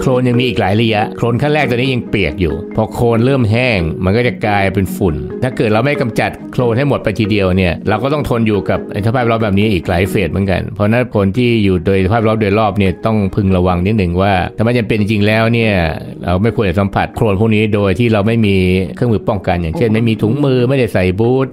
โครนยังมีอีกหลายระยะโครนขั้นแรกตอนนี้ยังเปียกอยู่ พอโครนเริ่มแห้งมันก็จะกลายเป็นฝุ่น ถ้าเกิดเราไม่กำจัดโครนให้หมดไปทีเดียวเนี่ยเราก็ต้องทนอยู่กับสภาพร้อนแบบนี้อีกหลายเฟสเหมือนกัน เพราะนั้นคนที่อยู่โดยสภาพร้อนโดยรอบเนี่ยต้องพึงระวังนิดหนึ่งว่า ถ้ามันจะเป็นจริงแล้วเนี่ยเราไม่ควรจะสัมผัสโครนพวกนี้โดยที่เราไม่มีเครื่องมือป้องกันอย่างเช่น ไม่มีถุงมือไม่ได้ใส่บูท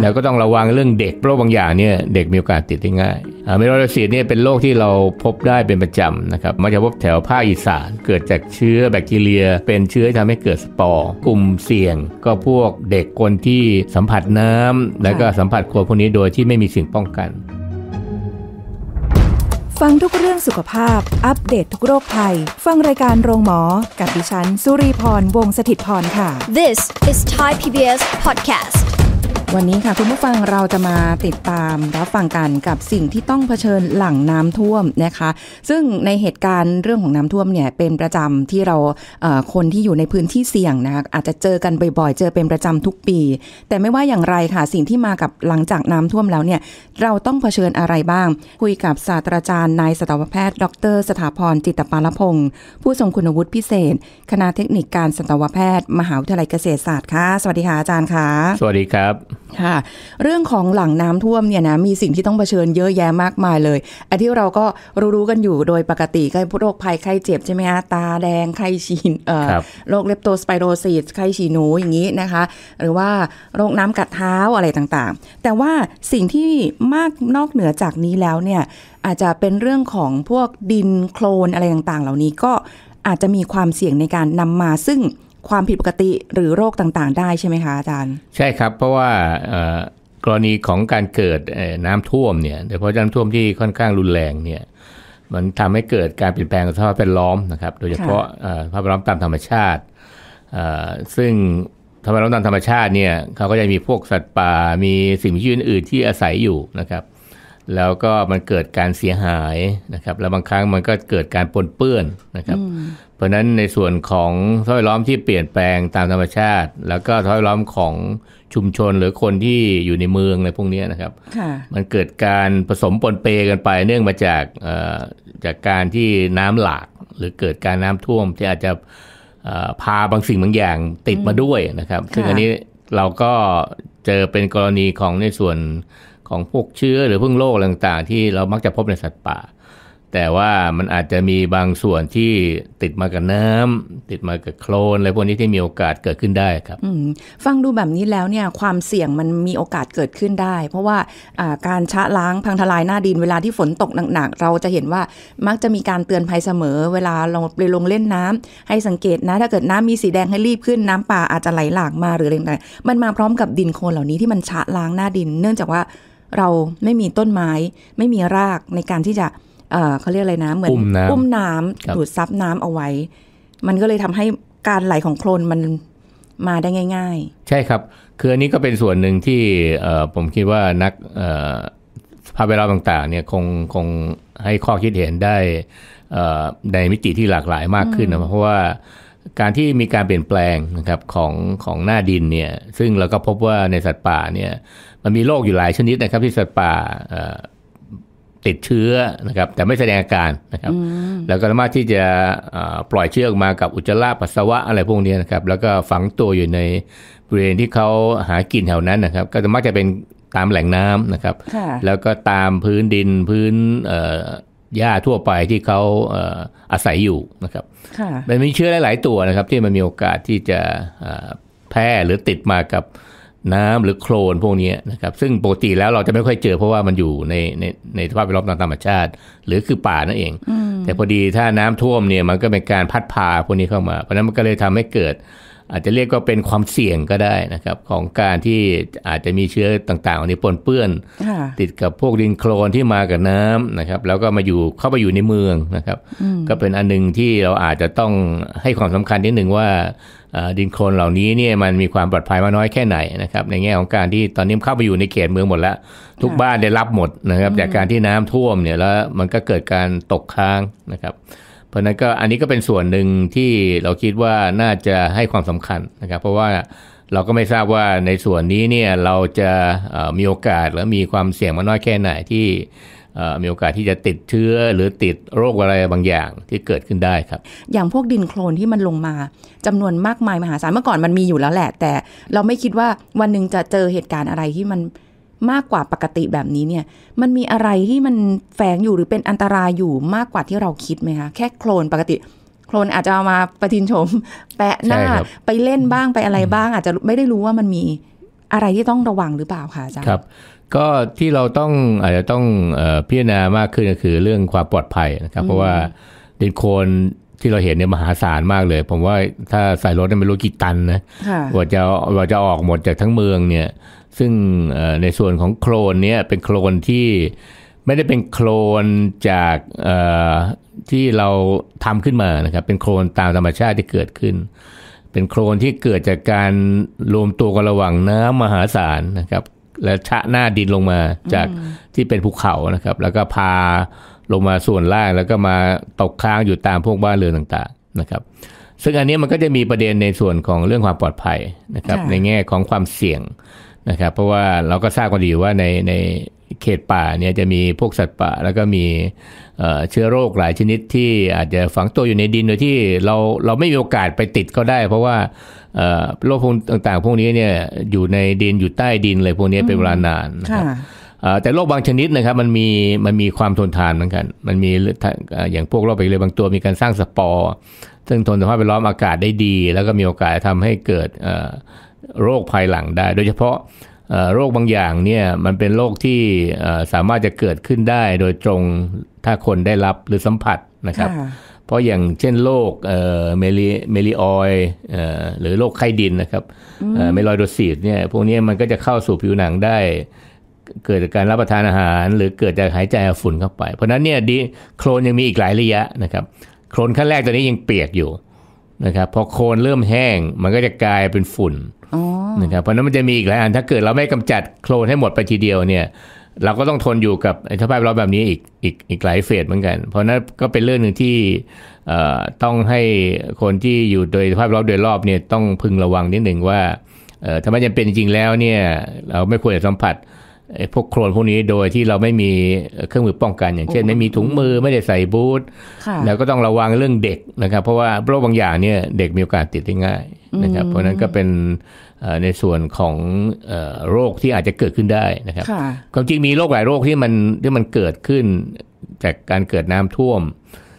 แล้วก็ต้องระวังเรื่องเด็กเพราะบางอย่างเนี่ยเด็กมีโอกาสติดได้ง่ายเมลาซิสเนี่ยเป็นโรคที่เราพบได้เป็นประจำนะครับ มักจะพบแถวภาคอีสาน เกิดจากเชื้อแบคทีเรีย เป็นเชื้อทำให้เกิดสปอร์กลุ่มเสี่ยง ก็พวกเด็กคนที่สัมผัสน้ำ และก็สัมผัสคนพวกนี้โดยที่ไม่มีสิ่งป้องกัน ฟังทุกเรื่องสุขภาพอัปเดตททุกโรคภัย ฟังรายการโรงหมอ กับดิฉันสุรีพรวงศิตพรค่ะ This is Thai PBS Podcast วันนี้ค่ะ คุณผู้ฟังเราจะมาติดตามรับฟังกันกับสิ่งที่ต้องเผชิญหลังน้ำท่วมนะคะ ซึ่งในเหตุการณ์เรื่องของน้ำท่วมเนี่ยเป็นประจำที่เราคนที่อยู่ในพื้นที่เสี่ยงนะคะอาจจะเจอกันบ่อย ๆ เจอเป็นประจำทุกปี แต่ไม่ว่าอย่างไรค่ะสิ่งที่มากับหลังจากน้ำท่วมแล้วเนี่ยเราต้องเผชิญอะไรบ้าง คุยกับศาสตราจารย์นายสัตวแพทย์ ดร สถาพรจิตปาลพงศ์ผู้ทรงคุณวุฒิพิเศษ คณะเทคนิคการสัตวแพทย์ มหาวิทยาลัยเกษตรศาสตร์ค่ะสวัสดีค่ะอาจารย์ค่ะสวัสดีครับค่ะ เรื่องของหลังน้ำท่วมเนี่ยนะมีสิ่งที่ต้องเผชิญเยอะแยะมากมายเลยอันที่เราก็รู้ๆกันอยู่โดยปกติใครโรคภัยไข้เจ็บใช่ไหมคะตาแดงไข้ฉีนเอ่อโรคเลปโตสไปโรซิสไข้ฉีหนูอย่างนี้นะคะ หรือว่าโรคน้ำกัดเท้าอะไรต่างๆ แต่ว่าสิ่งที่มากนอกเหนือจากนี้แล้วเนี่ยอาจจะเป็นเรื่องของพวกดินโคลนอะไรต่างๆเหล่านี้ก็อาจจะมีความเสี่ยงในการนำมาซึ่งความผิดปกติหรือโรคต่าง ๆ ได้ใช่ไหมคะอาจารย์ ใช่ครับ เพราะว่ากรณีของการเกิดน้ำท่วมเนี่ยโดยเฉพาะน้ำท่วมที่ค่อนข้างรุนแรงเนี่ย มันทำให้เกิดการเปลี่ยนแปลงงสภาพแวดล้อมนะครับ โดยเฉพาะสภาพแวดล้อมตามธรรมชาติ ซึ่งสภาพแวดล้อมตามธรรมชาติเนี่ยเขาก็จะมีพวกสัตว์ป่า มีสิ่งมีชีวิตอื่นที่อาศัยอยู่นะครับ แล้วก็มันเกิดการเสียหายนะครับ แล้วบางครั้งมันก็เกิดการปนเปื้อนนะครับเพราะนั้นในส่วนของท้อยล้อมที่เปลี่ยนแปลงตามธรรมชาติ แล้วก็ท้อยล้อมของชุมชนหรือคนที่อยู่ในเมืองในพวกนี้นะครับมันเกิดการผสมปนเปกันไปเนื่องมาจากจากการที่น้ำหลากหรือเกิดการน้ำท่วมที่อาจจะพาบางสิ่งบางอย่างติดมาด้วยนะครับซึ่งอันนี้เราก็เจอเป็นกรณีของในส่วนของพวกเชื้อหรือพึ่งโรคต่างๆ ที่เรามักจะพบในสัตว์ป่าแต่ว่ามันอาจจะมีบางส่วนที่ติดมากับน้ำ ติดมากับโคลนอะไรพวกนี้ที่มีโอกาสเกิดขึ้นได้ครับฟังดูแบบนี้แล้วเนี่ยความเสี่ยงมันมีโอกาสเกิดขึ้นได้ เพราะว่าการชะล้างพังทลายหน้าดิน เวลาที่ฝนตกหนักๆเราจะเห็นว่ามักจะมีการเตือนภัยเสมอ เวลาเราไปลงเล่นน้ำ ให้สังเกตนะถ้าเกิดน้ำมีสีแดงให้รีบขึ้นน้ำป่าอาจจะไหลหลากมาหรืออะไรต่างๆมันมาพร้อมกับดินโคลนเหล่านี้ที่มันชะล้างหน้าดิน เนื่องจากว่าเราไม่มีต้นไม้ไม่มีรากในการที่จะเขาเรียกอะไรนะเหมือนอุ้มน้ำดูดซับน้ำเอาไว้ มันก็เลยทำให้การไหลของโคลนมันมาได้ง่าย ๆ ใช่ครับ คืออันนี้ก็เป็นส่วนหนึ่งที่ผมคิดว่านักภาพเวลาอต่างๆ เนี่ยคงคงให้ข้อคิดเห็นได้ในมิติที่หลากหลายมากขึ้นนะเพราะว่าการที่มีการเปลี่ยนแปลงนะครับของของหน้าดินเนี่ย ซึ่งเราก็พบว่าในสัตว์ป่าเนี่ย มันมีโรคอยู่หลายชนิดนะครับที่สัตว์ป่าติดเชื้อนะครับแต่ไม่แสดงอาการนะครับแล้วก็สามารถที่จะปล่อยเชื้อออกมากับอุจจาระปัสสาวะอะไรพวกนี้นะครับ แล้วก็ฝังตัวอยู่ในบริเวณที่เขาหากินแถวนั้นนะครับ ก็จะมักจะเป็นตามแหล่งน้ำนะครับ แล้วก็ตามพื้นดินพื้นหญ้าทั่วไปที่เขาอาศัยอยู่นะครับมันมีเชื้อหลายๆตัวนะครับ ที่มันมีโอกาสที่จะแพร่หรือติดมากับน้ำหรือโคลนพวกนี้นะครับ ซึ่งปกติแล้วเราจะไม่ค่อยเจอเพราะว่ามันอยู่ในในในสภาพแวดล้อมตามธรรมชาติ หรือคือป่านั่นเอง แต่พอดีถ้าน้ำท่วมเนี่ย มันก็เป็นการพัดพาพวกนี้เข้ามา เพราะนั้นมันก็เลยทำให้เกิดอาจจะเรียกว่าเป็นความเสี่ยงก็ได้นะครับ ของการที่อาจจะมีเชื้อต่างๆนี้ปนเปื้อนติดกับพวกดินโคลนที่มากับน้ำนะครับ แล้วก็มาอยู่เข้าไปอยู่ในเมืองนะครับ ก็เป็นอันนึงที่เราอาจจะต้องให้ความสำคัญนิดหนึ่งว่าดินโคลนเหล่านี้เนี่ยมันมีความปลอดภัยมากน้อยแค่ไหนนะครับในแง่ของการที่ตอนนี้เข้าไปอยู่ในเขตเมืองหมดแล้ว ทุกบ้านได้รับหมดนะครับจากการที่น้ำท่วมเนี่ยแล้วมันก็เกิดการตกค้างนะครับเพราะนั้นก็อันนี้ก็เป็นส่วนหนึ่งที่เราคิดว่าน่าจะให้ความสำคัญนะครับเพราะว่าเราก็ไม่ทราบว่าในส่วนนี้เนี่ยเราจะมีโอกาสหรือมีความเสี่ยงมากน้อยแค่ไหนที่มีโอกาสที่จะติดเชื้อหรือติดโรคอะไรบางอย่างที่เกิดขึ้นได้ครับ อย่างพวกดินโคลนที่มันลงมา จำนวนมากมายมหาศาลเมื่อก่อนมันมีอยู่แล้วแหละ แต่เราไม่คิดว่าวันหนึ่งจะเจอเหตุการณ์อะไรที่มันมากกว่าปกติแบบนี้เนี่ย มันมีอะไรที่มันแฝงอยู่หรือเป็นอันตรายอยู่มากกว่าที่เราคิดไหมคะแค่โคลนปกติ โคลนอาจจะเอามาประทินชมแปะหน้า ไปเล่นบ้างไปอะไรบ้าง อาจจะไม่ได้รู้ว่ามันมีอะไรที่ต้องระวังหรือเปล่าคะอาจารย์ครับ ก็ที่เราต้องอาจจะต้องพิจารณามากขึ้นก็คือเรื่องความปลอดภัยนะครับ เพราะว่าดินโคลนที่เราเห็นเนี่ยมหาศาลมากเลยผมว่าถ้าใส่รถเนี่ยไม่รู้กี่ตันนะว่าจะว่าจะออกหมดจากทั้งเมืองเนี่ยซึ่งในส่วนของโคลนเนี่ยเป็นโคลนที่ไม่ได้เป็นโคลนจากที่เราทำขึ้นมานะครับ เป็นโคลนตามธรรมชาติที่เกิดขึ้น เป็นโคลนที่เกิดจากการรวมตัวกันระหว่างน้ำมหาศาลนะครับ และชะหน้าดินลงมาจากที่เป็นภูเขานะครับ แล้วก็พาลงมาส่วนล่างแล้วก็มาตกค้างอยู่ตามพวกบ้านเรือนต่างๆนะครับ ซึ่งอันนี้มันก็จะมีประเด็นในส่วนของเรื่องความปลอดภัยนะครับ ในแง่ของความเสี่ยงนะครับเพราะว่าเราก็ทราบกันดีว่าในในเขตป่าเนี่ยจะมีพวกสัตว์ป่าแล้วก็มีเชื้อโรคหลายชนิดที่อาจจะฝังตัวอยู่ในดินโดยที่เราเราไม่มีโอกาสไปติดก็ได้ เพราะว่าโรคพวกต่าง ๆ พวกนี้เนี่ยอยู่ในดินอยู่ใต้ดินเลยพวกนี้เป็นเวลานานนะครับแต่โรคบางชนิดนะครับ มันมีมันมีความทนทานเหมือนกัน มันมีอย่างพวกโรคไปเลยบางตัวมีการสร้างสปอร์ซึ่งทนสภาพแวดล้อมอากาศได้ดี แล้วก็มีโอกาสทำให้เกิดโรคภายหลังได้ โดยเฉพาะโรคบางอย่างเนี่ยมันเป็นโรคที่สามารถจะเกิดขึ้นได้โดยตรงถ้าคนได้รับหรือสัมผัสนะครับ เพราะอย่างเช่นโรคเมลิเมลิออยหรือโรคไข้ดินนะครับเมลอยโดซีดเนี่ยพวกนี้มันก็จะเข้าสู่ผิวหนังได้ เกิดจากการรับประทานอาหารหรือเกิดจากหายใจฝุ่นเข้าไป เพราะนั้นเนี่ยดีโครนยังมีอีกหลายระยะนะครับ โครนขั้นแรกตอนนี้ยังเปียกอยู่นะครับพอโคนเริ่มแห้งมันก็จะกลายเป็นฝุ่นนะครับเพราะนั้นมันจะมีอีกหลายอันถ้าเกิดเราไม่กำจัดโคลนให้หมดไปทีเดียวเนี่ยเราก็ต้องทนอยู่กับสภาพร้อนแบบนี้อีกอีกอีกหลายเฟสเหมือนกัน เพราะนั้นก็เป็นเรื่องหนึ่งที่ต้องให้คนที่อยู่โดยสภาพร้อนโดยรอบเนี่ยต้องพึงระวังนิดหนึ่งว่าถ้าไม่จำเป็นจริงแล้วเนี่ยเราไม่ควรจะสัมผัสพวกโครนพวกนี้โดยที่เราไม่มีเครื่องมือป้องกัน อย่างเช่น ไม่มีถุงมือไม่ได้ใส่บูทแล้วก็ต้องระวังเรื่องเด็กนะครับ เพราะว่าโรคบางอย่างเนี่ยเด็กมีโอกาสติดได้ง่ายนะครับเพราะนั้นก็เป็นในส่วนของโรคที่อาจจะเกิดขึ้นได้นะครับความจริงมีโรคหลายโรคที่มันที่มันเกิดขึ้นจากการเกิดน้ำท่วม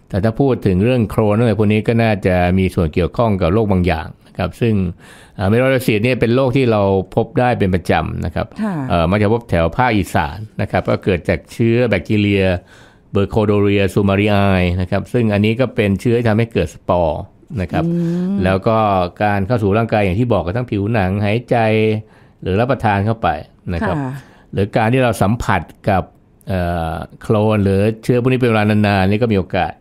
แต่ถ้าพูดถึงเรื่องโครนอะไรพวกนี้ก็น่าจะมีส่วนเกี่ยวข้องกับโรคบางอย่างครับ ซึ่งเมลาซิดเนี่ยเป็นโรคที่เราพบได้เป็นประจำนะครับมันจะพบแถวภาคอีสานนะครับก็เกิดจากเชื้อแบคทีเรียเบอร์โคโดเรียซูมาริไอนะครับ ซึ่งอันนี้ก็เป็นเชื้อที่ทำให้เกิดสปอร์นะครับ แล้วก็การเข้าสู่ร่างกายอย่างที่บอกก็ทั้งผิวหนังหายใจ หรือรับประทานเข้าไปนะครับ หรือการที่เราสัมผัสกับโคลนหรือเชื้อพวกนี้เป็นเวลานานๆนี่ก็มีโอกาส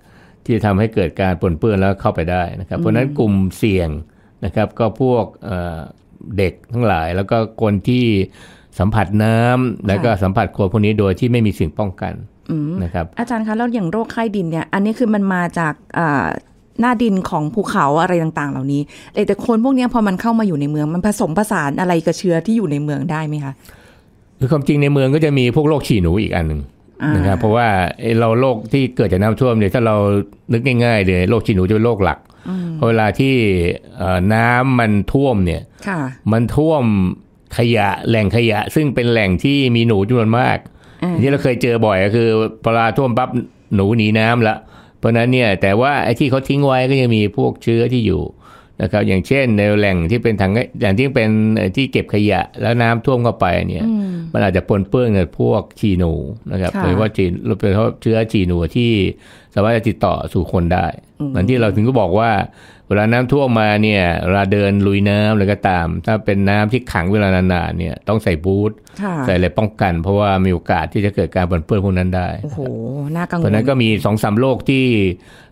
ที่จะทำให้เกิดการปนเปื้อนแล้วเข้าไปได้นะครับ เพราะนั้นกลุ่มเสี่ยงนะครับก็พวกเด็กทั้งหลายแล้วก็คนที่สัมผัสน้ำแล้วก็สัมผัสคนพวกนี้โดยที่ไม่มีสิ่งป้องกันนะครับ อาจารย์คะแล้วอย่างโรคไข้ดินเนี่ย อันนี้คือมันมาจากหน้าดินของภูเขาอะไรต่าง ๆเหล่านี้ แต่คนพวกนี้พอมันเข้ามาอยู่ในเมือง มันผสมผสานอะไรกับเชื้อที่อยู่ในเมืองได้ไหมคะคือความจริงในเมืองก็จะมีพวกโรคฉี่หนูอีกอันหนึ่งนะครับเพราะว่าเราโรคที่เกิดจากน้ำท่วมเนี่ยถ้าเรานึกง่ายๆเลยโรคฉี่หนูจะเป็นโรคหลักเวลาที่น้ำมันท่วมเนี่ยมันท่วมขยะแหล่งขยะซึ่งเป็นแหล่งที่มีหนูจำนวนมากที่เราเคยเจอบ่อยก็คือปลาท่วมปั๊บหนูหนีน้ำละเพราะนั้นเนี่ยแต่ว่าไอ้ที่เขาทิ้งไว้ก็ยังมีพวกเชื้อที่อยู่นะครับอย่างเช่นในแหล่งที่เป็นถังอย่างที่เป็นที่เก็บขยะแล้วน้ำท่วมเข้าไปเนี่ย มันอาจจะปนเปื้อนกับพวกชีนูนะครับโดยเฉพาะจีนโดยเฉพาะเชื้อชีนูที่สามารถจะติดต่อสู่คนได้เหมือนที่เราถึงก็บอกว่าเวลาน้ำท่วมมาเนี่ยเวลาเดินลุยน้ำอะไรก็ตาม ถ้าเป็นน้ำที่ขังเวลานานๆเนี่ยต้องใส่บูทใส่อะไรป้องกัน เพราะว่ามีโอกาสที่จะเกิดการปนเปื้อนพวกนั้นได้โอ้โหน่ากังวลเพราะนั้นก็มีสองสามโรคที่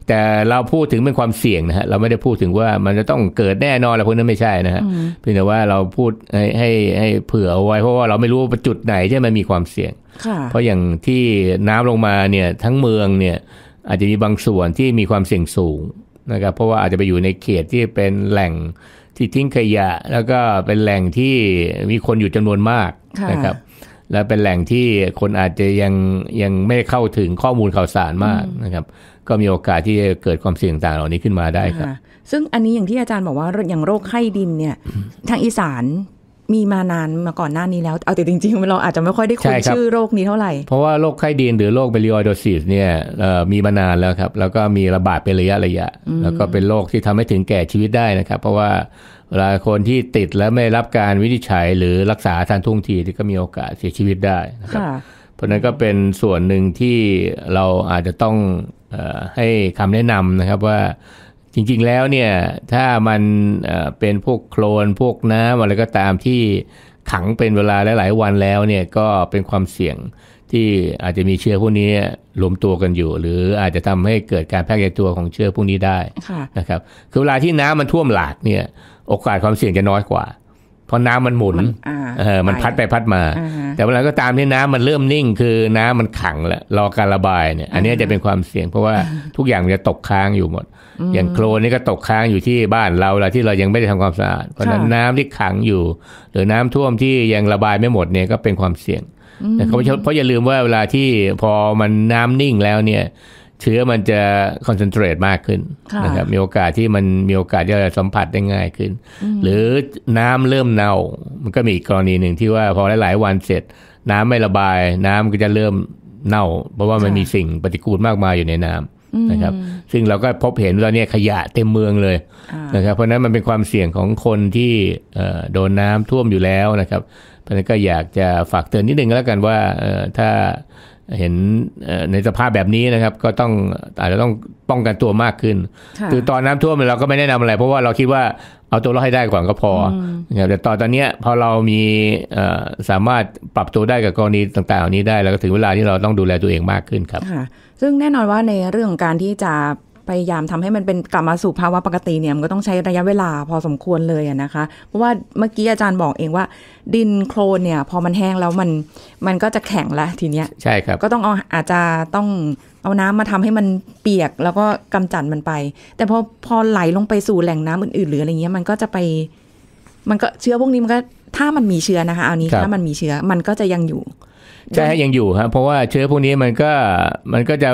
แต่เราพูดถึงเป็นความเสี่ยงนะฮะเราไม่ได้พูดถึงว่ามันจะต้องเกิดแน่นอนอะไรพวกนั้นไม่ใช่นะฮะเพียงแต่ว่าเราพูดให้ให้ให้เผื่อเอาไว้เพราะว่าเราไม่รู้ว่าจุดไหนที่มันมีความเสี่ยง เพราะอย่างที่น้ำลงมาเนี่ยทั้งเมืองเนี่ยอาจจะมีบางส่วนที่มีความเสี่ยงสูงนะครับ เพราะว่าอาจจะไปอยู่ในเขตที่เป็นแหล่งที่ทิ้งขยะ แล้วก็เป็นแหล่งที่มีคนอยู่จำนวนมากนะครับและเป็นแหล่งที่คนอาจจะยังยังไม่เข้าถึงข้อมูลข่าวสารมากนะครับ ก็มีโอกาสที่จะเกิดความเสี่ยงต่างเหล่านี้ขึ้นมาได้ครับซึ่งอันนี้อย่างที่อาจารย์บอกว่าอย่างโรคไข้ดินเนี่ย ทางอีสานมีมานานมาก่อนหน้านี้แล้วเอาแต่จริงๆเราอาจจะไม่ค่อยได้คุ้นชื่อโรคนี้เท่าไหร่ เพราะว่าโรคไข้ดินหรือโรคเบลิออโดซิสเนี่ยมีมานานแล้วครับ แล้วก็มีระบาดเป็นระยะระยะแล้วก็เป็นโรคที่ทำให้ถึงแก่ชีวิตได้นะครับ เพราะว่าวลาคนที่ติดแล้วไม่รับการวินิจฉัยหรือรักษาทันท่วงทีที่ก็มีโอกาสเสียชีวิตได้นะครับเพราะนั้นก็เป็นส่วนหนึ่งที่เราอาจจะต้องอให้คำแนะนำนะครับว่าจริงๆแล้วเนี่ยถ้ามันเป็นพวกโคลนพวกน้ำอะไรก็ตามที่ขังเป็นเวลาหลาย ๆ วันแล้วเนี่ยก็เป็นความเสี่ยงที่อาจจะมีเชื้อพวกนี้หลมตัวกันอยู่ หรืออาจจะทำให้เกิดการแพร่กระจายตัวของเชื้อพวกนี้ได้นะครับคือเวลาที่น้ำมันท่วมหลากเนี่ยโอกาสความเสี่ยงจะน้อยกว่า เพราะน้ำมันหมุนเออมันพัดไปพัดมา แต่เวลาก็ตามที่น้ำมันเริ่มนิ่งคือน้ำมันขังแล้วรอการระบายเนี่ย อันนี้จะเป็นความเสี่ยง เพราะว่าทุกอย่างมันจะตกค้างอยู่หมด อย่างโคลนนี่ก็ตกค้างอยู่ที่บ้านเราแล้ที่เรายังไม่ได้ทำความสะอาดเพราะนั้นน้ำที่ขังอยู่ หรือน้ำท่วมที่ยังระบายไม่หมดเนี่ยก็เป็นความเสี่ยงเพราะอย่าลืมว่าเวลาที่พอมันน้ำนิ่งแล้วเนี่ยเชื้อมันจะคอนเซนเทรต มากขึ้น นะครับ มีโอกาสที่มันมีโอกาสที่จะสัมผัสได้ง่ายขึ้น หรือน้ำเริ่มเน่า มันก็มีอีกกรณีหนึ่งที่ว่าพอหลายๆ วันเสร็จ น้ำไม่ระบาย น้ำก็จะเริ่มเน่าเพราะว่ามันมีสิ่งปฏิกูลมากมายอยู่ในน้ำนะครับ ซึ่งเราก็พบเห็นตอนนี้ขยะเต็มเมืองเลยนะครับ เพราะนั้นมันเป็นความเสี่ยงของคนที่โดนน้าท่วมอยู่แล้วนะครับเพราะนั้นก็อยากจะฝากเตือนนิดนึงแล้วกันว่าถ้าเห็นในสภาพแบบนี้นะครับก็ต้องอาจจะต้องป้องกันตัวมากขึ้น คือตอนน้าท่วมเราก็ไม่แนะนำอะไร เพราะว่าเราคิดว่าเอาตัวรอดให้ได้ก่อนก็พอนะครับแต่ตอนตอนนี้พอเรามีสามารถปรับตัวได้กับกรณีต่างๆเหล่านี้ได้ แล้วก็ถึงเวลาที่เราต้องดูแลตัวเองมากขึ้นครับ ซึ่งแน่นอนว่าในเรื่องของการที่จะพยายามทำให้มันเป็นกลับมาสู่ภาวะปกติเนี่ยมันก็ต้องใช้ระยะเวลาพอสมควรเลยนะคะเพราะว่าเมื่อกี้อาจารย์บอกเองว่าดินโคลนเนี่ย พอมันแห้งแล้วมันมันก็จะแข็งละทีเนี้ยใช่ครับ ก็ต้องเอาอาจจะต้องเอาน้ำมาทำให้มันเปียกแล้วก็กำจัดมันไป แต่พอพอไหลลงไปสู่แหล่งน้ำอื่นๆ หรืออะไรเงี้ยมันก็จะไป มันก็เชื้อพวกนี้มันก็ ถ้ามันมีเชื้อนะคะ เอานี้ถ้ามันมีเชื้อมันก็จะยังอยู่ใช่ยังอยู่ครับเพราะว่าเชื้อพวกนี้มันก็มันก็จะ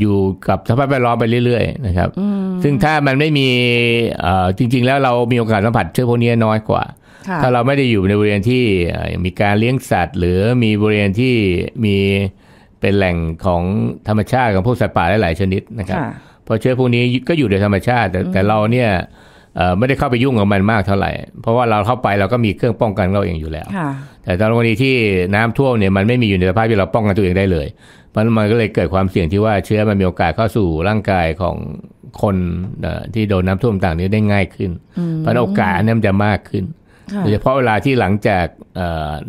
อยู่กับสภาพแวดล้อมไปเรื่อยๆ นะครับ ซึ่งถ้ามันไม่มีจริงๆแล้วเรามีโอกาสสัมผัสเชื้อพวกนี้น้อยกว่า ถ้าเราไม่ได้อยู่ในบริเวณที่มีการเลี้ยงสัตว์ หรือมีบริเวณที่มีเป็นแหล่งของธรรมชาติของพวกสัตว์ป่าหลายชนิดนะครับ เพราะเชื้อพวกนี้ก็อยู่ในธรรมชาติแต่เราเนี่ยไม่ได้เข้าไปยุ่งกับมันมากเท่าไหร่ เพราะว่าเราเข้าไปเราก็มีเครื่องป้องกันเราเองอยู่แล้วแต่ตอนกรณีที่น้ำท่วมเนี่ยมันไม่มีอยู่ในสภาพที่เราป้องกันตัวเองได้เลยมันมันก็เลยเกิดความเสี่ยงที่ว่าเชื้อมันมีโอกาสเข้าสู่ร่างกายของคนที่โดนน้าท่วมต่างนี้ได้ง่ายขึ้นเพราะโอกาสนั้นจะมากขึ้นโดยเฉพาะเวลาที่หลังจาก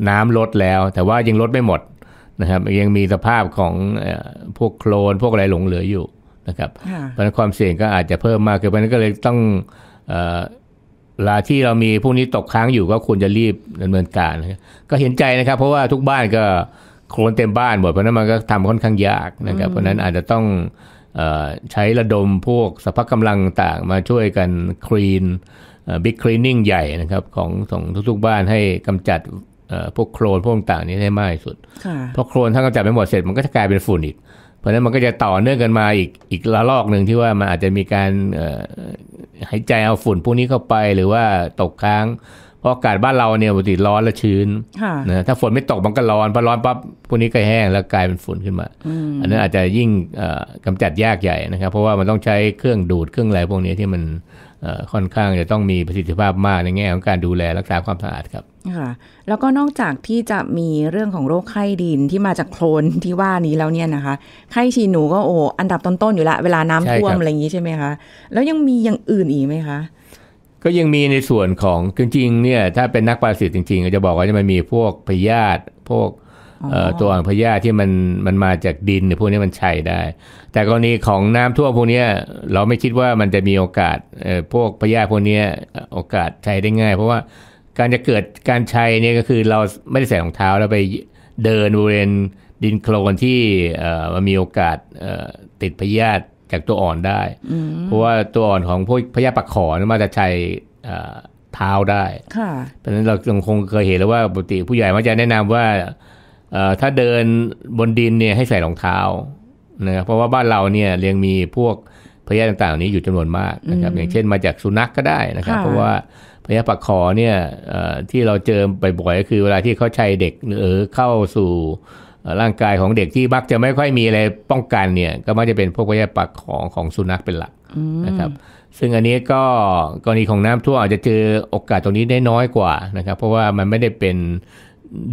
น้ำลดแล้วแต่ว่ายังลดไม่หมดนะครับ ยังมีสภาพของพวกโคลนพวกอะไรหลงเหลืออยู่นะครับเพราะความเสี่ยงก็อาจจะเพิ่มมากขึ้นเพราะนั้นก็เลยต้องเวลาที่เรามีพวกนี้ตกค้างอยู่ก็ควรจะรีบดำเนินการก็เห็นใจนะครับ เพราะว่าทุกบ้านก็โคลนเต็มบ้านหมดเพราะนั้นมันก็ทำค่อนข้างยากนะครับเพราะนั้นอาจจะต้องใช้ระดมพวกสภาพกำลังต่างมาช่วยกันคลีนบิ๊กคลีนนิ่งใหญ่นะครับของของทุกๆบ้านให้กำจัดพวกโคลนพวกต่างนี้ให้มากที่สุดเพราะโคลนถ้ากำจัดไปหมดเสร็จมันก็จะกลายเป็นฝุ่นอีกเพราะนั้นมันก็จะต่อเนื่องกันมาอีกอีกระลอกหนึ่งที่ว่ามันอาจจะมีการหายใจเอาฝุ่นพวกนี้เข้าไปหรือว่าตกค้างเพราะอากาศบ้านเราเนี่ยปกติร้อนและชื้นนะถ้าฝนไม่ตกมันก็ร้อนพอร้อนปั๊บพวกนี้ก็แห้ง แล้วกลายเป็นฝุ่นขึ้นมา อันนั้นอาจจะยิ่งกำจัดยากใหญ่นะครับเพราะว่ามันต้องใช้เครื่องดูดเครื่องอะไรพวกนี้ที่มันค่อนข้างจะต้องมีประสิทธิภาพมากในแง่ของการดูแลรักษาความสะอาดครับค่ะ แล้วก็นอกจากที่จะมีเรื่องของโรคไข้ดินที่มาจากโคลนที่ว่านี้แล้วเนี่ยนะคะไข้ฉีหนูก็โอ้อันดับต้นๆอยู่ละเวลาน้ำท่วมอะไรอย่างนี้ใช่ไหมคะ แล้วยังมีอย่างอื่นอีกไหมคะก็ยังมีในส่วนของจริงๆเนี่ยถ้าเป็นนักปรสิตจริงๆจะบอกว่าจะมันมีพวกพยาธิพวกตัวอ่อนพยาธิที่มันมันมาจากดินพวกนี้มันใช้ได้ แต่กรณีของน้ำท่วมพวกนี้เราไม่คิดว่ามันจะมีโอกาสพวกพยาธิพวกนี้โอกาสใช้ได้ง่าย เพราะว่าการจะเกิดการใช้เนี่ยก็คือเราไม่ได้ใส่รองเท้าแล้วไปเดินบริเวณดินโคลนที่มันมีโอกาสติดพยาธิจากตัวอ่อนได้ เพราะว่าตัวอ่อนของพวกพญาปักขอนมาจะใช้เท้าได้เพราะฉะนั้นเราคงเคยเห็นแล้วว่าปกติผู้ใหญ่มักจะแนะนำว่าถ้าเดินบนดินเนี่ยให้ใส่รองเท้านะครับเพราะว่าบ้านเราเนี่ยเรียงมีพวกพยาต่างๆนี้อยู่จำนวนมากนะครับ อย่างเช่นมาจากสุนัขกก็ได้นะครับ เพราะว่าพยาปักขอเนี่ยที่เราเจอบ่อยๆก็คือเวลาที่เขาใช้เด็กหรือเข้าสู่ร่างกายของเด็กที่บักจะไม่ค่อยมีอะไรป้องกันเนี่ย ก็มักจะเป็นพวกพยาธิปากของของสุนัขเป็นหลักนะครับ ซึ่งอันนี้ก็กรณีของน้ำท่วมอาจจะเจอโอกาสตรงนี้ได้น้อยกว่านะครับ เพราะว่ามันไม่ได้เป็น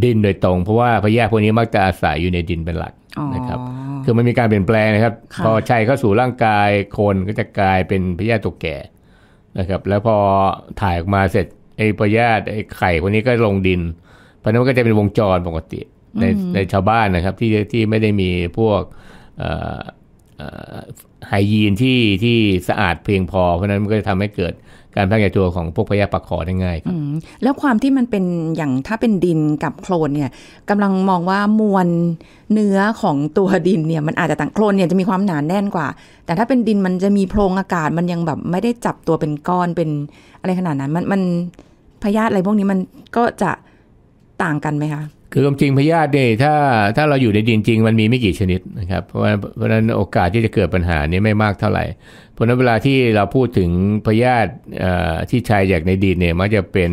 ดินโดยตรง เพราะว่าพยาธิพวกนี้มักจะอาศัยอยู่ในดินเป็นหลักนะครับ คือมันมีการเปลี่ยนแปลงนะครับ พอชัยเข้าสู่ร่างกายคนก็จะกลายเป็นพยาธิตัวแก่นะครับ แล้วพอถ่ายออกมาเสร็จไอ้พยาธิไอ้ไข่ พวกนี้ก็ลงดิน เพราะนั้นก็จะเป็นวงจรปกติในในชาวบ้านนะครับที่ที่ไม่ได้มีพวกไฮยีนที่ที่สะอาดเพียงพอ เพราะนั้นมันก็จะทำให้เกิดการแพร่กระจายของพวกพยาปักขอได้ง่ายครับแล้วความที่มันเป็นอย่างถ้าเป็นดินกับโคลนเนี่ยกำลังมองว่ามวลเนื้อของตัวดินเนี่ยมันอาจจะต่างโคลนเนี่ยจะมีความหนานแน่นกว่า แต่ถ้าเป็นดินมันจะมีโพรงอากาศ มันยังแบบไม่ได้จับตัวเป็นก้อนเป็นอะไรขนาดนั้น มันมันพยาธิอะไรพวกนี้มันก็จะต่างกันไหมคะคือความจริงพยาธิเนี่ยถ้าถ้าเราอยู่ในดินจริงมันมีไม่กี่ชนิดนะครับเพราะฉะนั้นโอกาสที่จะเกิดปัญหานี้ไม่มากเท่าไหร่ เพราะนั้นเวลาที่เราพูดถึงพยาธิที่ชายจากในดินเนี่ยมักจะเป็น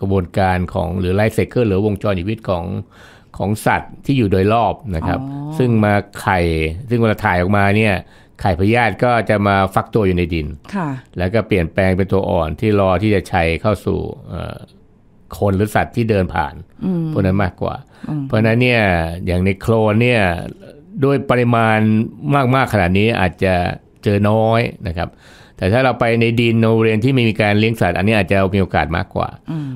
กระบวนการของหรือไลฟ์เซคเคิลหรือวงจรชีวิตของของสัตว์ที่อยู่โดยรอบนะครับ ซึ่งมาไข่ซึ่งเวลาถ่ายออกมาเนี่ยไข่พยาธิก็จะมาฟักตัวอยู่ในดินแล้วก็เปลี่ยนแปลงเป็นตัวอ่อนที่รอที่จะชัยเข้าสู่คนหรือสัตว์ที่เดินผ่านพวกนั้นมากกว่า เพราะนั้นเนี่ยอย่างในโครนเนี่ยด้วยปริมาณมากๆขนาดนี้อาจจะเจอน้อยนะครับ แต่ถ้าเราไปในดินโนเรียนที่ไม่มีการเลี้ยงสัตว์อันนี้อาจจะมีโอกาสมากกว่า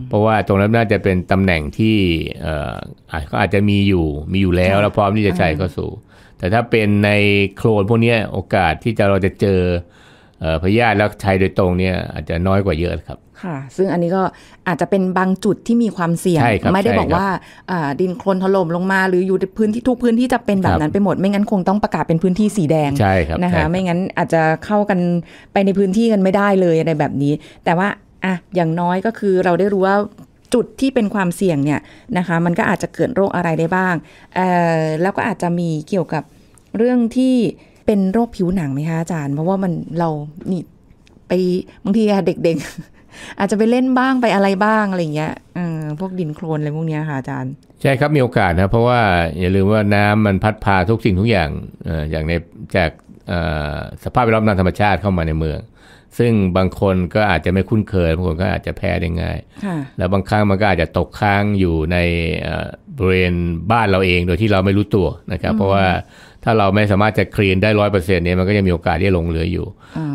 เพราะว่าตรงนั้นน่าจะเป็นตำแหน่งที่เขาอาจจะมีอยู่มีอยู่แล้ว แล้วพร้อมที่จะใช้ก็สู่ แต่ถ้าเป็นในโคลนพวกนี้โอกาสที่จะเราจะเจอพยาธิแล้วใช้โดยตรงเนี่ยอาจจะน้อยกว่าเยอะครับค่ะ ซึ่งอันนี้ก็อาจจะเป็นบางจุดที่มีความเสี่ยง ไม่ได้บอกว่าดินโคลนถล่มลงมาหรืออยู่ในพื้นที่ทุกพื้นที่จะเป็นแบบนั้นไปหมด ไม่งั้นคงต้องประกาศ เป็นพื้นที่สีแดงนะคะ ไม่งั้นอาจจะเข้ากันไปในพื้นที่กันไม่ได้เลย อะไรแบบนี้ แต่ว่าอ่ะอย่างน้อยก็คือเราได้รู้ว่าจุดที่เป็นความเสี่ยงเนี่ยนะคะ มันก็อาจจะเกิดโรคอะไรได้บ้างแล้วก็อาจจะมีเกี่ยวกับเรื่องที่เป็นโรคผิวหนังไหมคะอาจารย์ เพราะว่ามันเรานี่ไปบางทีเด็กๆอาจจะไปเล่นบ้างไปอะไรบ้างอะไรเงี้ยพวกดินโคลนอะไรพวกเนี้ยค่ะอาจารย์ ใช่ครับมีโอกาสนะ เพราะว่าอย่าลืมว่าน้ำมันพัดพาทุกสิ่งทุกอย่างอย่างในจากสภาพแวดล้อมทางธรรมชาติเข้ามาในเมือง ซึ่งบางคนก็อาจจะไม่คุ้นเคยบางคนก็อาจจะแพ้ได้ง่ายแล้วบางครั้งมันก็อาจจะตกค้างอยู่ในบริเวณบ้านเราเอง โดยที่เราไม่รู้ตัวนะครับเพราะว่าถ้าเราไม่สามารถจะคลีนได้ร้อยเปอร์เซ็นต์เนี่ยมันก็จะมีโอกาสที่จะหลงเหลืออยู่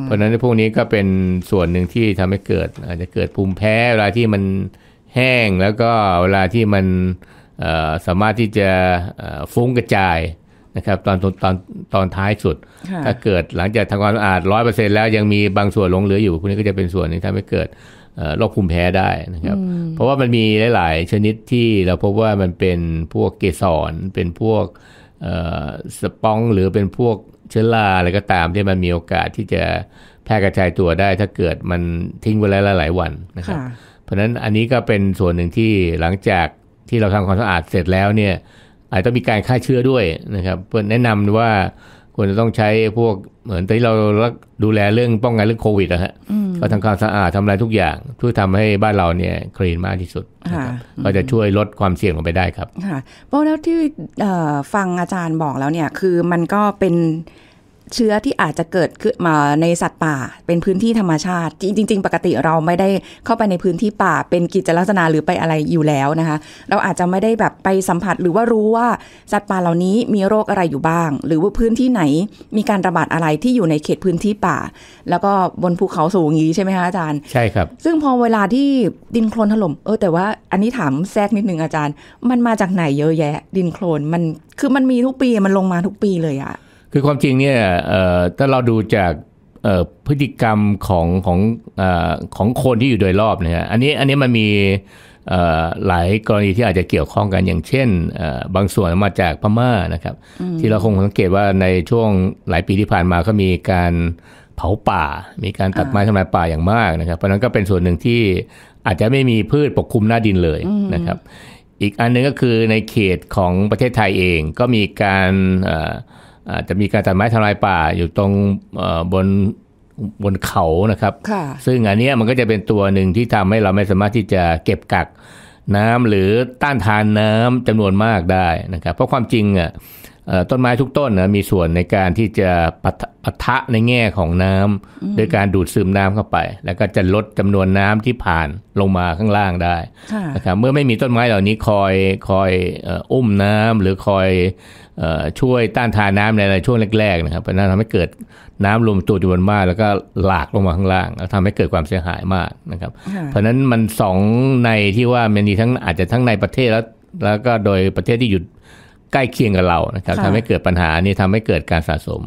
เพราะฉะนั้นพวกนี้ก็เป็นส่วนหนึ่งที่ทำให้เกิด อาจจะเกิดภูมิแพ้เวลาที่มันแห้งแล้วก็เวลาที่มันสามารถที่จะฟุ้งกระจายนะครับตอนตอนตอนตอนท้ายสุด ถ้าเกิดหลังจากทำความสะอาดร้อยเปอร์เซ็นแล้วยังมีบางส่วนหลงเหลืออยู่พวกนี้ก็จะเป็นส่วนนึงทำให้เกิดโรคภูมิแพ้ได้นะครับ เพราะว่ามันมีหลายๆชนิดที่เราพบว่ามันเป็นพวกเกสรเป็นพวกสปองหรือเป็นพวกเชื้อราอะไรก็ตาม ที่มันมีโอกาสที่จะแพร่กระจายตัวได้ถ้าเกิดมันทิ้งไว้หลาย ๆ วันนะครับเพราะฉะนั้นอันนี้ก็เป็นส่วนหนึ่งที่หลังจากที่เราทำความสะอาดเสร็จแล้วเนี่ยอาจจะมีการฆ่าเชื้อด้วยนะครับเพื่อแนะนำว่าควรจะต้องใช้พวกเหมือนที่เราดูแลเรื่องป้องกันเรื่องโควิดนะฮะก็ทำความสะอาดทำอะไรทุกอย่างเพื่อทำให้บ้านเราเนี่ยคลีนมากที่สุด ก็จะช่วยลดความเสี่ยงลงไปได้ครับค่ะเพราะแล้วที่ฟังอาจารย์บอกแล้วเนี่ย คือมันก็เป็นเชื้อที่อาจจะเกิดขึ้นมาในสัตว์ป่าเป็นพื้นที่ธรรมชาติ จริงๆปกติเราไม่ได้เข้าไปในพื้นที่ป่าเป็นกิจลักษณะหรือไปอะไรอยู่แล้วนะคะเราอาจจะไม่ได้แบบไปสัมผัสหรือว่ารู้ว่าสัตว์ป่าเหล่านี้มีโรคอะไรอยู่บ้าง หรือว่าพื้นที่ไหนมีการระบาดอะไรที่อยู่ในเขตพื้นที่ป่า แล้วก็บนภูเขาสูงงนี้ใช่ไหมคะอาจารย์ใช่ครับซึ่งพอเวลาที่ดินโคลนถล่มเออแต่ว่าอันนี้ถามแทรกนิดนึงอาจารย์ มันมาจากไหนเยอะแยะ ดินโคลนมันคือมันมีทุกปีมันลงมาทุกปีเลยอะคือความจริงเนี่ยถ้าเราดูจากพฤติกรรมของของอของคนที่อยู่โดยรอบเนี่ยอันนี้อันนี้มันมีหลายกรณีที่อาจจะเกี่ยวข้องกันอย่างเช่นบางส่วนมาจากพม่านะครับ ที่เราคงสังเกตว่าในช่วงหลายปีที่ผ่านมาก็มีการเผาป่า มีการตัดไม้ทำลายป่าอย่างมากนะครับ เพราะนั้นก็เป็นส่วนหนึ่งที่อาจจะไม่มีพืชปกคลุมหน้าดินเลยนะครับ อีกอันนึงก็คือในเขตของประเทศไทยเองก็มีการจะมีการตัดไม้ทำลายป่าอยู่ตรงบนบนเขานะครับ ซึ่งอันนี้มันก็จะเป็นตัวหนึ่งที่ทำให้เราไม่สามารถที่จะเก็บกัก น้ำหรือต้านทานน้ำจำนวนมากได้นะครับ เพราะความจริงอ่ะต้นไม้ทุกต้นนะมีส่วนในการที่จะปะปะทะในแง่ของน้ำ โดยการดูดซึมน้ำเข้าไป แล้วก็จะลดจำนวนน้ำที่ผ่านลงมาข้างล่างได้นะครับเมื่อไม่มีต้นไม้เหล่านี้คอยคอยอุ้มน้ำหรือคอยช่วยต้านทานน้ำในช่วงแรกๆนะครับนั่นทำให้เกิดน้ำรวมตัวจำนวนมาก แล้วก็หลากลงมาข้างล่างแล้วทำให้เกิดความเสียหายมากนะครับ เพราะฉะนั้นมันสองในที่ว่ามันมีทั้งอาจจะทั้งในประเทศแล้วแล้วก็โดยประเทศที่หยุดใกล้เคียงกับเรานะครับทำให้เกิดปัญหานี่ทำให้เกิดการสะสม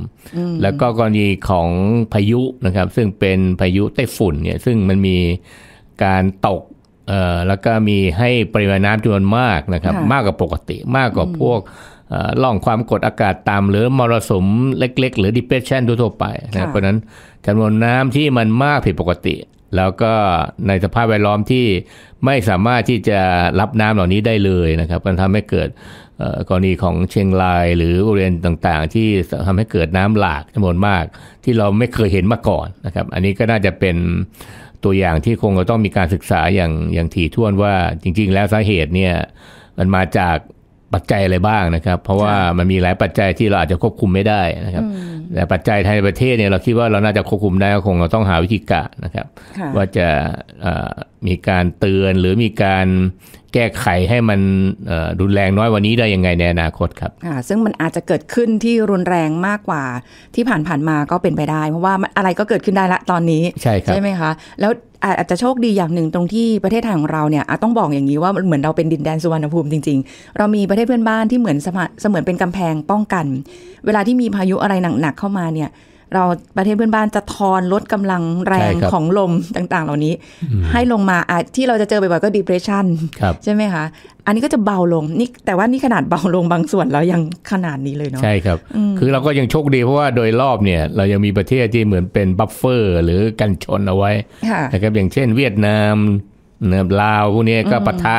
แล้วก็กรณีของพายุนะครับซึ่งเป็นพายุไต้ฝุ่นเนี่ยซึ่งมันมีการตกเอ่อแล้วก็มีให้ปริมาณน้ำจำนวนมากนะครับ มากกว่าปกติ มากกว่าพวกล่องความกดอากาศตามหรือมรสุมเล็ก ๆ หรือดิเพชันทั่วไปนะเพราะนั้นจำนวนน้ำที่มันมากผิดปกติ แล้วก็ในสภาพแวดล้อมที่ไม่สามารถที่จะรับน้ำเหล่านี้ได้เลยนะครับ มันทำให้เกิดกรณีของเชียงรายหรือบริเวณต่างๆที่ทำให้เกิดน้ำหลากจำนวนมาก ที่เราไม่เคยเห็นมาก่อนนะครับ อันนี้ก็น่าจะเป็นตัวอย่างที่คงจะต้องมีการศึกษาอย่างอย่างถี่ถ้วนว่าจริงๆ แล้วสาเหตุเนี่ยมันมาจากปัจจัยอะไรบ้างนะครับ เพราะว่ามันมีหลายปัจจัยที่เราอาจจะควบคุมไม่ได้นะครับแต่ปัจจัยยในประเทศเนี่ยเราคิดว่าเราน่าจะควบคุมได้ก็คงเราต้องหาวิธีการนะครับว่าจะมีการเตือนหรือมีการแก้ไขให้มันรุนแรงน้อยวันนี้ได้ยังไงในอนาคตครับค่ะซึ่งมันอาจจะเกิดขึ้นที่รุนแรงมากกว่าที่ผ่านๆมาก็เป็นไปได้เพราะว่าอะไรก็เกิดขึ้นได้ละ ตอนนี้ ใช่ใช่ไหมคะแล้วอาจจะโชคดีอย่างหนึ่งตรงที่ประเทศไทยของเราเนี่ยต้องบอกอย่างนี้ว่าเหมือนเราเป็นดินแดนสุวรรณภูมิจริงๆ เรามีประเทศเพื่อนบ้านที่เหมือนเสมือนเป็นกำแพงป้องกัน เวลาที่มีพายุอะไรหนักๆเข้าเข้ามาเนี่ย เราประเทศเพื่อนบ้านจะทอนลดกำลังแรงของลมต่างๆเหล่านี้ ให้ลงมา อาจที่เราจะเจอบ่อยๆก็ depression ใช่ไหมคะ อันนี้ก็จะเบาลงนี่แต่ว่านี่ขนาดเบาลงบางส่วนแล้วยังขนาดนี้เลยเนาะใช่ครับ คือเราก็ยังโชคดีเพราะว่าโดยรอบเนี่ย เรายังมีประเทศที่เหมือนเป็นบัฟเฟอร์หรือกันชนเอาไว้นะครับอย่างเช่นเวียดนามนลาว พวกนี้ก็ปะทะ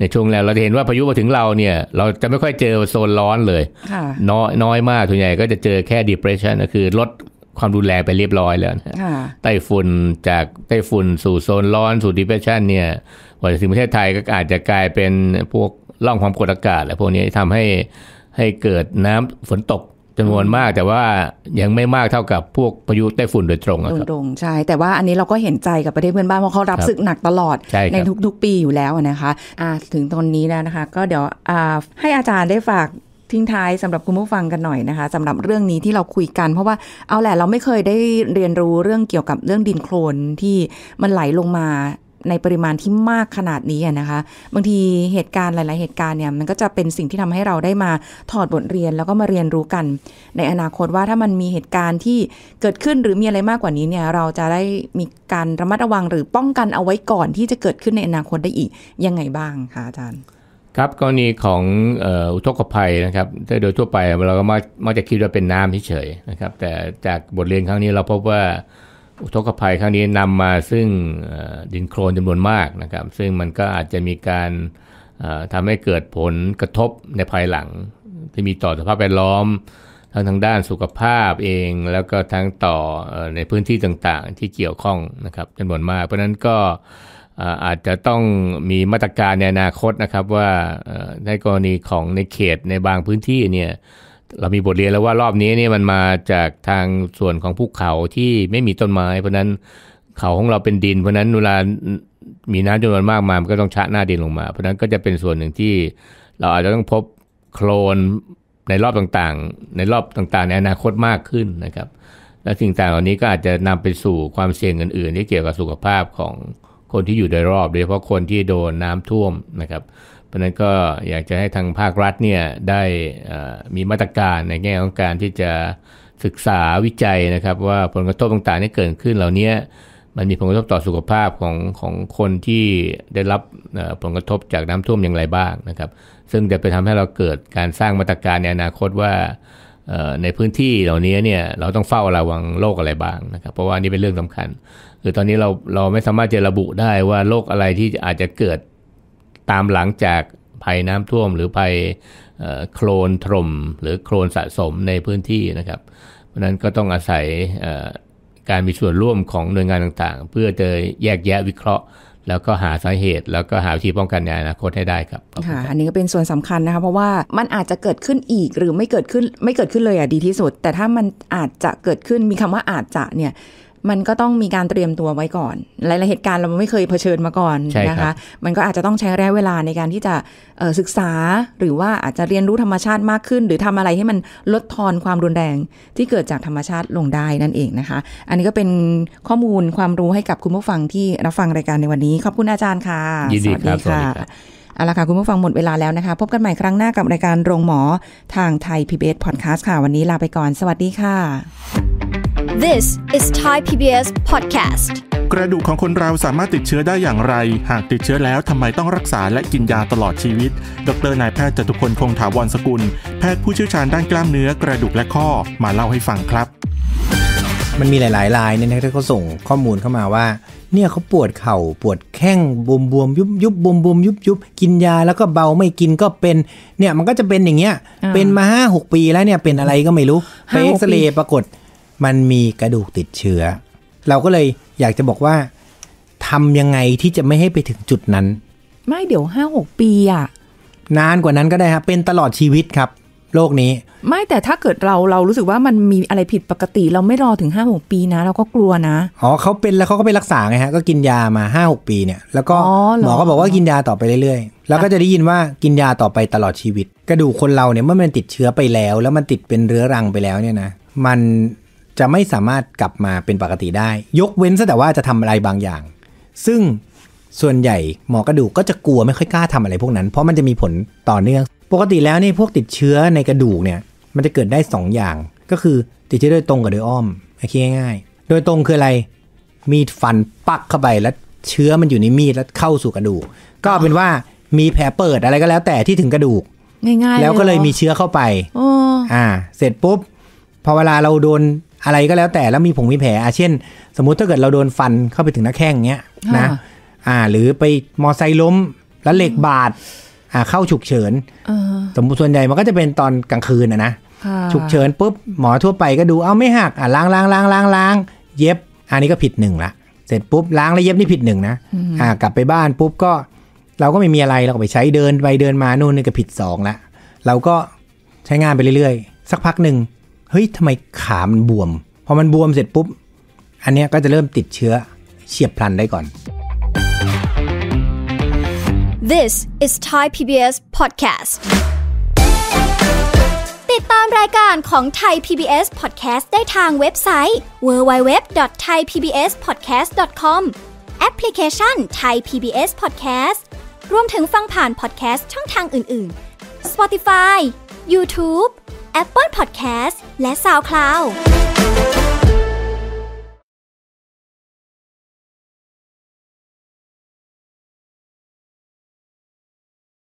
ในช่วงแล้วเราจะเห็นว่าพายุมาถึงเราเนี่ย เราจะไม่ค่อยเจอโซนร้อนเลย น้อยน้อยมากส่วนใหญ่ก็จะเจอแค่ depression ก็คือลดความรุนแรงไปเรียบร้อยแล้วไต้ฝุ่นจากไต้ฝุ่นสู่โซนร้อน สู่ depression เนี่ยกว่าจะถึงประเทศไทยก็อาจจะกลายเป็นพวกล่องความกดอากาศและพวกนี้ทำให้ให้เกิดน้ำฝนตกจำนวนมากแต่ว่ายังไม่มากเท่ากับพวกพายุไต้ฝุ่นโดยตรงครับ ตรงใช่ แต่ว่าอันนี้เราก็เห็นใจกับประเทศเพื่อนบ้านเพราะเขารับศึกหนักตลอดใในทุก ๆ ปีอยู่แล้วนะคะะถึงตอนนี้แล้วนะคะ ก็เดี๋ยวให้อาจารย์ได้ฝากทิ้งท้ายสำหรับคุณผู้ฟังกันหน่อยนะคะ สำหรับเรื่องนี้ที่เราคุยกันเพราะว่าเอาแหละเราไม่เคยได้เรียนรู้เรื่องเกี่ยวกับเรื่องดินโคลนที่มันไหลลงมาในปริมาณที่มากขนาดนี้นะคะบางทีเหตุการณ์หลาย ๆ เหตุการณ์เนี่ย มันก็จะเป็นสิ่งที่ทำให้เราได้มาถอดบทเรียนแล้วก็มาเรียนรู้กันในอนาคตว่าถ้ามันมีเหตุการณ์ที่เกิดขึ้นหรือมีอะไรมากกว่านี้เนี่ย เราจะได้มีการระมัดระวัง หรือป้องกันเอาไว้ก่อนที่จะเกิดขึ้นในอนาคตได้อีกยังไงบ้างคะอาจารย์ครับกรณีของอุทกภัยนะครับโดยทั่วไปเราก็มักจะคิดว่าเป็นน้ำเฉยนะครับ แต่จากบทเรียนครั้งนี้เราพบว่าอุทกภัยครั้งนี้นำมาซึ่งดินโคลนจำนวนมากนะครับ ซึ่งมันก็อาจจะมีการทำให้เกิดผลกระทบในภายหลัง ที่มีต่อสภาพแวดล้อมทั้งทางด้านสุขภาพเอง แล้วก็ทั้งต่อในพื้นที่ต่างๆที่เกี่ยวข้องนะครับจำนวนมากเพราะนั้นก็อาจจะต้องมีมาตรการในอนาคตนะครับว่าในกรณีของในเขตในบางพื้นที่เนี่ยเรามีบทเรียนแล้วว่ารอบนี้เนี่ยมันมาจากทางส่วนของภูเขาที่ไม่มีต้นไม้ เพราะนั้นเขาของเราเป็นดิน เพราะนั้นเวลามีน้ำจำนวนมากมามันก็ต้องชะหน้าดินลงมา เพราะนั้นก็จะเป็นส่วนหนึ่งที่เราอาจจะต้องพบโคลนในรอบต่างๆ ในรอบต่างๆ ในอนาคตมากขึ้นนะครับ และสิ่งต่างเหล่านี้ก็อาจจะนำไปสู่ความเสี่ยงอื่นๆที่เกี่ยวกับสุขภาพของคนที่อยู่โดยรอบ โดยเฉพาะคนที่โดนน้ำท่วมนะครับเพราะนั้นก็อยากจะให้ทางภาครัฐเนี่ยได้มีมาตรการในแง่ของการที่จะศึกษาวิจัยนะครับว่าผลกระทบต่างๆที่เกิดขึ้นเหล่านี้มันมีผลกระทบต่อสุขภาพของของคนที่ได้รับผลกระทบจากน้ำท่วมอย่างไรบ้างนะครับ ซึ่งจะไปทำให้เราเกิดการสร้างมาตรการในอนาคตว่า ในพื้นที่เหล่านี้เนี่ยเราต้องเฝ้าระวังโรคอะไรบ้างนะครับ เพราะว่านี่เป็นเรื่องสำคัญคือตอนนี้เราเราไม่สามารถจะระบุได้ว่าโรคอะไรที่อาจจะเกิดตามหลังจากภัยน้ำท่วม หรือภัยโคลนถล่มหรือโคลนสะสมในพื้นที่นะครับเพราะนั้นก็ต้องอาศัยการมีส่วนร่วมของหน่วยงานต่างๆ เพื่อจะแยกแยะวิเคราะห์แล้วก็หาสาเหตุ แล้วก็หาวิธีป้องกันในอนาคตให้ได้ครับค่ะอันนี้ก็เป็นส่วนสำคัญนะคะเพราะว่ามันอาจจะเกิดขึ้นอีกหรือไม่เกิดขึ้นไม่เกิดขึ้นเลยอ่ะดีที่สุด แต่ถ้ามันอาจจะเกิดขึ้นมีคำว่าอาจจะเนี่ยมันก็ต้องมีการเตรียมตัวไว้ก่อนหลายๆเหตุการณ์เราไม่เคยเผชิญมาก่อนนะคะ มันก็อาจจะต้องใช้ระยะเวลาในการที่จะศึกษาหรือว่าอาจจะเรียนรู้ธรรมชาติมากขึ้น หรือทำอะไรให้มันลดทอนความรุนแรงที่เกิดจากธรรมชาติลงได้นั่นเองนะคะ อันนี้ก็เป็นข้อมูลความรู้ให้กับคุณผู้ฟังที่รับฟังรายการในวันนี้ขอบคุณอาจารย์ค่ะยินดีครับสวัสดีค่ะเอาละค่ะคุณผู้ฟังหมดเวลาแล้วนะคะ พบกันใหม่ครั้งหน้ากับรายการโรงหมอทางไทย PBS Podcast ค่ะวันนี้ลาไปก่อน สวัสดีค่ะ This is Thai PBS Podcast กระดูกของคนเราสามารถติดเชื้อได้อย่างไร หากติดเชื้อแล้วทำไมต้องรักษาและกินยาตลอดชีวิต ดร นายแพทย์จตุพลคงถาวรสกุลแพทย์ผู้เชี่ยวชาญด้านกล้ามเนื้อ กระดูกและข้อมาเล่าให้ฟังครับ มันมีหลายๆลายเนี่ยนะที่เขาส่งข้อมูลเข้ามาว่า เนี่ยเขาปวดเข่า ปวดแข้งบวมบวมยุบยุบบวมบวมยุบยุบกินยาแล้วก็เบาไม่กินก็เป็นเนี่ยมันก็จะเป็นอย่างเงี้ยเป็นมาห้าหกปีแล้วเนี่ยเป็นอะไรก็ไม่รู้ไปเอ็กซเรย์ปรากฏมันมีกระดูกติดเชื้อ เราก็เลยอยากจะบอกว่าทำยังไงที่จะไม่ให้ไปถึงจุดนั้น ไม่เดี๋ยวห้าหกปีอะนานกว่านั้นก็ได้ครับเป็นตลอดชีวิตครับโรคนี้ ไม่แต่ถ้าเกิดเราเรารู้สึกว่ามันมีอะไรผิดปกติ เราไม่รอถึงห้าหกปีนะ เราก็กลัวนะ อ๋อเขาเป็นแล้วเขาก็ไปรักษาไงฮะ ก็กินยามาห้าหกปีเนี่ย แล้วก็หมอก็บอกว่ากินยาต่อไปเรื่อยๆแล้วก็จะได้ยินว่ากินยาต่อไปตลอดชีวิต กระดูกคนเราเนี่ยเมื่อมันติดเชื้อไปแล้ว แล้วมันติดเป็นเรื้อรังไปแล้วเนี่ยนะ มันจะไม่สามารถกลับมาเป็นปกติได้ ยกเว้นซะแต่ว่าจะทำอะไรบางอย่าง ซึ่งส่วนใหญ่หมอกระดูกก็จะกลัวไม่ค่อยกล้าทำอะไรพวกนั้น เพราะมันจะมีผลต่อเนื่อง ปกติแล้วนี่พวกติดเชื้อในกระดูกเนี่ย มันจะเกิดได้ 2ออย่าง ก็คือติดเชื้อโดยตรงกับโดยอ้อมโอเคง่ายๆโดยตรงคืออะไร มีฟันปักเข้าไปแล้วเชื้อมันอยู่ในมีดแล้วเข้าสู่กระดูกก็เป็นว่ามีแผลเปิดอะไรก็แล้ว แต่ที่ถึงกระดูกง่ายๆแล้วก็เลยมีเชื้อเข้าไปอ่า เสร็จปุ๊บพอเวลาเราโดนอะไรก็แล้วแต่แล้วมีผงมีแผลอาเช่น สมมุติถ้าเกิดเราโดนฟันเข้าไปถึงหน้าแข้งเงี้ยนะอ่าหรือไปมอไซค์ล้มแล้วเหล็กบาดอ่าเข้าฉุกเฉินสมมติส่วนใหญ่มันก็จะเป็นตอนกลางคืนอะนะฉุกเฉินปุ๊บหมอทั่วไปก็ดูเอาไม่หักอ่ะล้างล้างล้างล้างล้างเย็บอันนี้ก็ผิดหนึ่งละเสร็จปุ๊บ ล้างแล้วเย็บนี่ผิดหนึ่งนะอ่า กลับไปบ้านปุ๊บก็เราก็ไม่มีอะไรเราก็ไปใช้เดินไปเดินมานู่นนี่ก็ผิดสองละเราก็ใช้งานไปเรื่อยๆ สักพักหนึ่งเฮ้ย ทำไมขามันบวม พอมันบวมเสร็จปุ๊บ อันนี้ก็จะเริ่มติดเชื้อเฉียบพลันได้ก่อน This is Thai PBS podcast ติดตามรายการของ Thai PBS podcast ได้ทางเว็บไซต์ www.thaipbspodcast.com แอปพลิเคชัน Thai PBS podcast รวมถึงฟังผ่าน podcast ช่องทางอื่น ๆ Spotify YouTube Apple Podcast และ SoundCloud